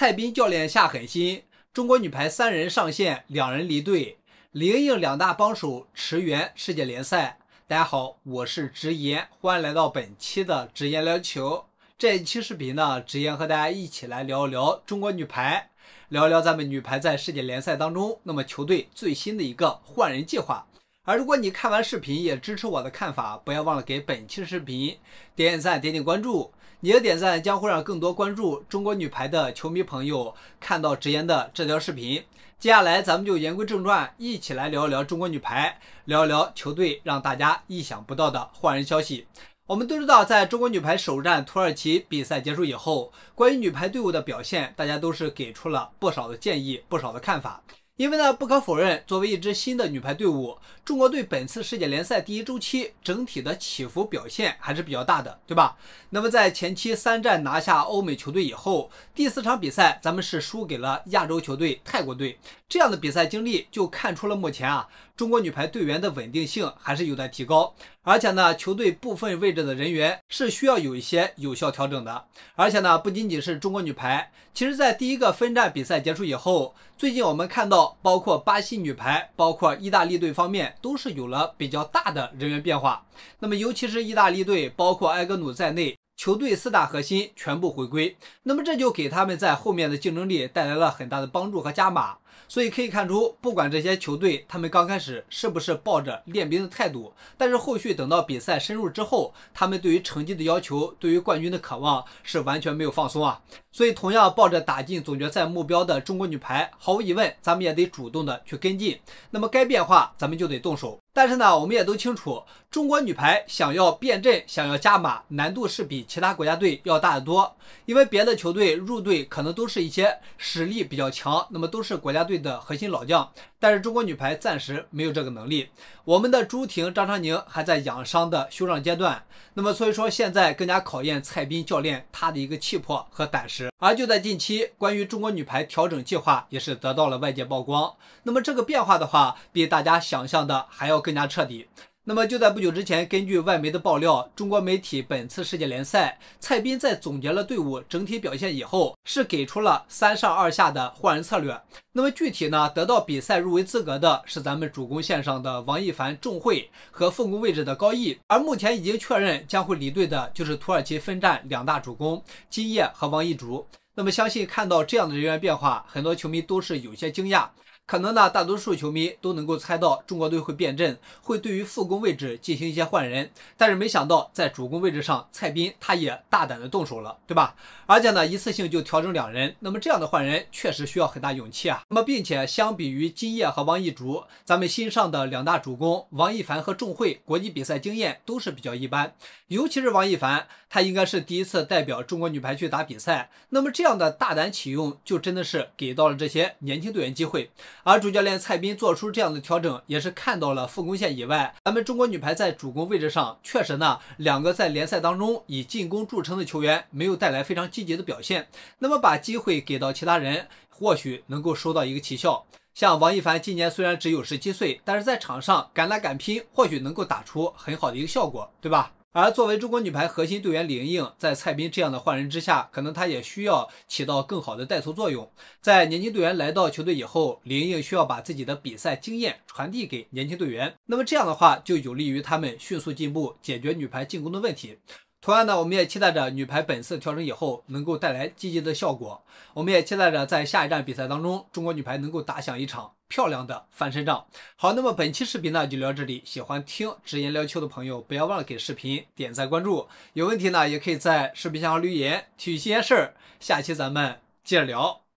蔡斌教练下狠心，中国女排三人上线，两人离队，林颖两大帮手驰援世界联赛。大家好，我是直言，欢迎来到本期的直言聊球。这一期视频呢，直言和大家一起来聊一聊中国女排，聊一聊咱们女排在世界联赛当中，那么球队最新的一个换人计划。而如果你看完视频也支持我的看法，不要忘了给本期视频点点赞、点点关注。你的点赞将会让更多关注中国女排的球迷朋友看到直言的这条视频。接下来咱们就言归正传，一起来聊一聊中国女排，聊一聊球队让大家意想不到的换人消息。我们都知道，在中国女排首战土耳其比赛结束以后，关于女排队伍的表现，大家都是给出了不少的建议、不少的看法。因为呢，不可否认，作为一支新的女排队伍，中国队本次世界联赛第一周期整体的起伏表现还是比较大的，对吧？那么在前期三战拿下欧美球队以后，第四场比赛咱们是输给了亚洲球队泰国队，这样的比赛经历就看出了目前啊，中国女排队员的稳定性还是有待提高，而且呢，球队部分位置的人员是需要有一些有效调整的。而且呢，不仅仅是中国女排，其实在第一个分站比赛结束以后，最近我们看到。包括巴西女排，包括意大利队方面，都是有了比较大的人员变化。那么，尤其是意大利队，包括埃格努在内，球队四大核心全部回归。那么，这就给他们在后面的竞争力带来了很大的帮助和加码。所以可以看出，不管这些球队他们刚开始是不是抱着练兵的态度，但是后续等到比赛深入之后，他们对于成绩的要求，对于冠军的渴望是完全没有放松啊。所以，同样抱着打进总决赛目标的中国女排，毫无疑问，咱们也得主动的去跟进。那么，该变化咱们就得动手。但是呢，我们也都清楚，中国女排想要变阵、想要加码，难度是比其他国家队要大得多。因为别的球队入队可能都是一些实力比较强，那么都是国家。国家队的核心老将，但是中国女排暂时没有这个能力。我们的朱婷、张常宁还在养伤的休整阶段，那么所以说现在更加考验蔡斌教练他的一个气魄和胆识。而就在近期，关于中国女排调整计划也是得到了外界曝光。那么这个变化的话，比大家想象的还要更加彻底。那么就在不久之前，根据外媒的爆料，中国媒体本次世界联赛，蔡斌在总结了队伍整体表现以后，是给出了三上二下的换人策略。那么具体呢，得到比赛入围资格的是咱们主攻线上的王一凡、仲慧和奉攻位置的高毅，而目前已经确认将会离队的就是土耳其分站两大主攻金烨和王一竹。那么相信看到这样的人员变化，很多球迷都是有些惊讶。可能呢，大多数球迷都能够猜到中国队会变阵，会对于副攻位置进行一些换人，但是没想到在主攻位置上，蔡斌他也大胆的动手了，对吧？而且呢，一次性就调整两人，那么这样的换人确实需要很大勇气啊。那么，并且相比于金叶和王一竹，咱们新上的两大主攻王一凡和仲慧，国际比赛经验都是比较一般，尤其是王一凡，他应该是第一次代表中国女排去打比赛。那么这样的大胆启用，就真的是给到了这些年轻队员机会。而主教练蔡斌做出这样的调整，也是看到了副攻线以外，咱们中国女排在主攻位置上，确实呢两个在联赛当中以进攻著称的球员，没有带来非常积极的表现。那么把机会给到其他人，或许能够收到一个奇效。像王一凡今年虽然只有十七岁，但是在场上敢打敢拼，或许能够打出很好的一个效果，对吧？而作为中国女排核心队员林莹，在蔡斌这样的换人之下，可能她也需要起到更好的带头作用。在年轻队员来到球队以后，林莹需要把自己的比赛经验传递给年轻队员，那么这样的话就有利于他们迅速进步，解决女排进攻的问题。同样呢，我们也期待着女排本次调整以后能够带来积极的效果。我们也期待着在下一站比赛当中，中国女排能够打响一场漂亮的翻身仗。好，那么本期视频呢就聊这里。喜欢听直言聊球的朋友，不要忘了给视频点赞关注。有问题呢，也可以在视频下方留言，体育新鲜事儿，下期咱们接着聊。